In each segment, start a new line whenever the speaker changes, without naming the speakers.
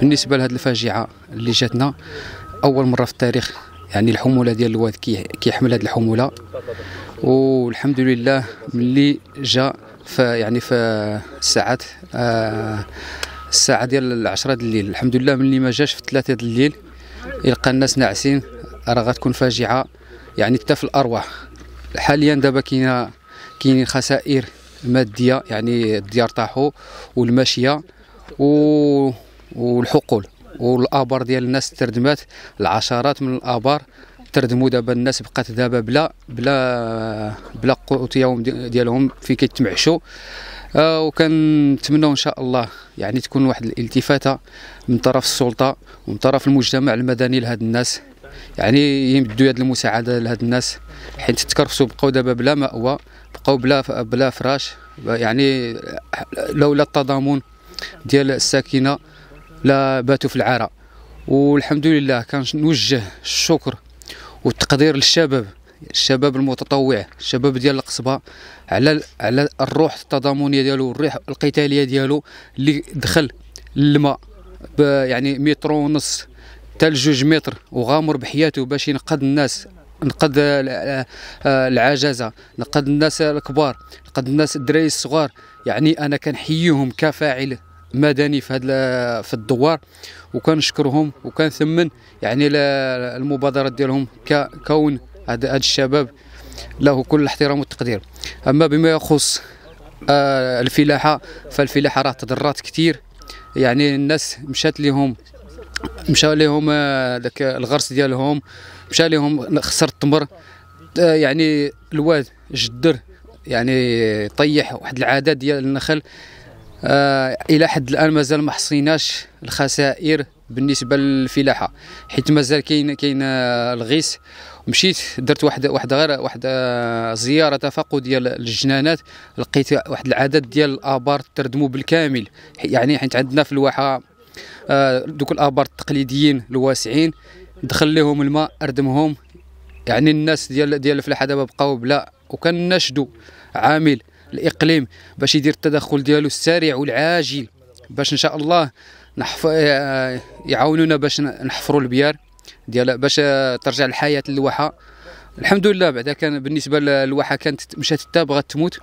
بالنسبه لهذه الفاجعه اللي جاتنا اول مره في التاريخ يعني الحموله ديال الواد كيحمل هذه الحموله والحمد لله ملي جا ف يعني في الساعات آه، الساعه ديال العشرة ديال الليل الحمد لله ملي ما جاش في الثلاثة ديال الليل يلقى الناس ناعسين راه غتكون فاجعه يعني حتى في الارواح حاليا دابا كاينين خسائر ماديه يعني الديار طاحوا والماشيه و... والحقول والابار ديال الناس تردمات العشرات من الابار تردموا دابا الناس بقات دابا بلا بلا بلا قوت يوم ديالهم في كيتمعشوا آه، وكنتمنوا ان شاء الله يعني تكون واحد الالتفاته من طرف السلطه ومن طرف المجتمع المدني لهاد الناس يعني يمدوا يد المساعده لهاد الناس حيت تكرفسوا بقاو دابا بلا ماوى بقوا بلا بلا فراش يعني لولا التضامن ديال الساكنه لا باتوا في العراء والحمد لله كنوجه الشكر والتقدير للشباب الشباب المتطوع الشباب ديال القصبه على على الروح التضامنيه ديالو والروح القتاليه ديالو اللي دخل الماء يعني متر ونص حتى متر وغامر بحياته باش ينقذ الناس نقد العجزه نقد الناس الكبار نقد الناس الدراري الصغار يعني انا كنحييهم كفاعل مدني في هذا في الدوار وكنشكرهم وكنثمن يعني المبادرات ديالهم ككون هذا الشباب له كل الاحترام والتقدير اما بما يخص آه، الفلاحه فالفلاحه راه تضرات كثير يعني الناس مشات لهم مشى لهم داك آه، الغرس ديالهم مشى لهم خسر التمر آه، يعني الواد جدر يعني طيح واحد العدد ديال النخل آه الى حد الان مازال ما حصيناش الخسائر بالنسبه للفلاحه حيت مازال كاين كاين آه، الغيس مشيت درت واحد واحد غير واحد زياره تفاقديه للجنانات لقيت واحد العدد ديال الابار تردموا بالكامل يعني حيت عندنا في الواحه آه، دوك الابار التقليديين الواسعين دخل لهم الماء اردمهم يعني الناس ديال ديال الفلاحه دابا بقاو بلا وكنشدوا عامل الاقليم باش يدير التدخل ديالو السريع والعاجل باش ان شاء الله نحف... آه، يعاونونا باش نحفروا البيار ديال باش آه، ترجع الحياه للواحه الحمد لله بعدا كان بالنسبه للواحه كانت مشات حتى بغات تموت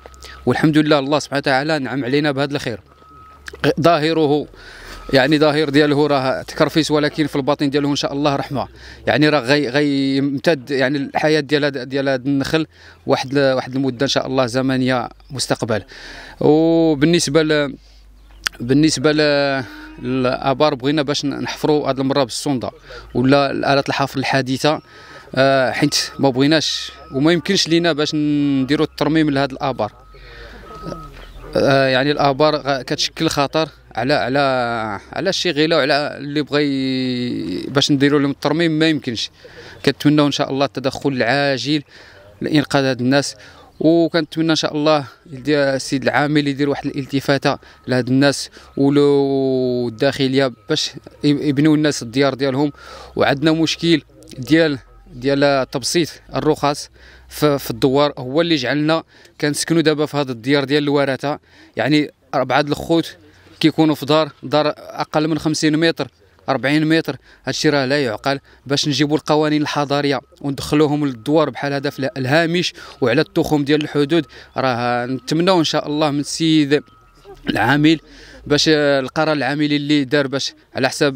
والحمد لله الله سبحانه وتعالى نعم علينا بهذا الخير ظاهره يعني ظاهر ديالو راه تكرفيس ولكن في الباطن ديالو ان شاء الله رحمه يعني راه غي غيمتد يعني الحياه ديال ديال هذا النخل واحد واحد المده ان شاء الله زمنيه مستقبل وبالنسبه ل بالنسبه ل الابار بغينا باش نحفروا هذه المره بالسونده ولا الالات الحفر الحديثه آه، حيت ما بغيناش وما يمكنش لينا باش نديروا الترميم لهذا الابار آه، يعني الابار كتشكل خطر على على على غيله وعلى اللي بغى باش نديروا لهم الترميم ما يمكنش كنتمناو ان شاء الله التدخل العاجل لانقاذ هاد الناس وكنتمنى ان شاء الله السيد العامل يدير واحد الالتفاته لهاد الناس ولو الداخليه باش يبنوا الناس الديار ديالهم وعندنا مشكل ديال ديال تبسيط الرخص في الدوار هو اللي جعلنا كنسكنوا دابا في هذا الديار ديال الورثه يعني بعض الخوت كيكونوا في دار دار اقل من 50 متر 40 متر هادشي راه لا يعقل باش نجيبوا القوانين الحضاريه وندخلوهم للدوار بحال هذا في الهامش وعلى التخوم ديال الحدود راه نتمناو ان شاء الله من السيد العامل باش آه، القرار العاملي اللي دار باش على حساب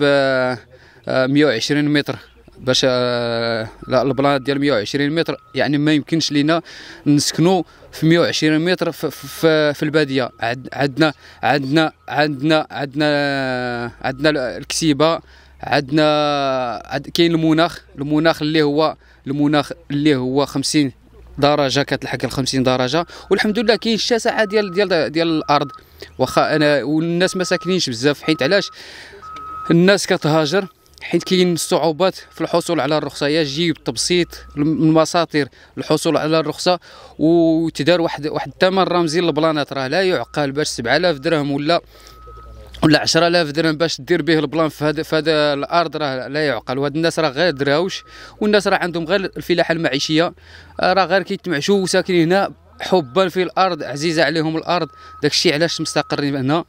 120 آه، آه، متر باش آه، البلان ديال 120 متر يعني ما يمكنش لينا نسكنوا في 120 متر في, في, في الباديه عندنا عندنا عندنا عندنا عندنا الكسيبه عندنا كاين المناخ المناخ اللي هو المناخ اللي هو 50 درجه كتلحق ال 50 درجه والحمد لله كاين الشاسعه ديال ديال ديال الارض واخا انا والناس ما ساكنينش بزاف حيت علاش الناس كتهاجر حيت كاين صعوبات في الحصول على الرخصه يا جي تبسيط المساطر الحصول على الرخصه وتدار واحد واحد الثمن رمزي للبلانات راه لا يعقل باش 7000 درهم ولا ولا 10000 درهم باش دير به البلان في هذا في هذا الارض راه لا يعقل وهاد الناس راه غير دراوش والناس راه عندهم غير الفلاحه المعيشيه راه غير كيتمعشوا وساكنين هنا حبا في الارض عزيزه عليهم الارض داكشي علاش مستقرين هنا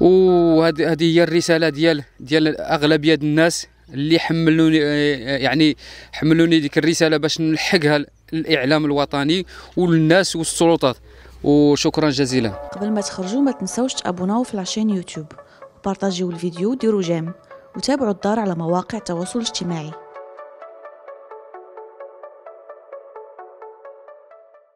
وهذه هي الرساله ديال ديال اغلبيه الناس اللي حملوني آه، آه، يعني حملوني ديك الرساله باش نلحقها للاعلام الوطني والناس والسلطات وشكرا جزيلا قبل ما تخرجوا ما تنساوش تابوناو في لاشين يوتيوب وبارطاجيو الفيديو وديروا جيم وتابعوا الدار على مواقع التواصل الاجتماعي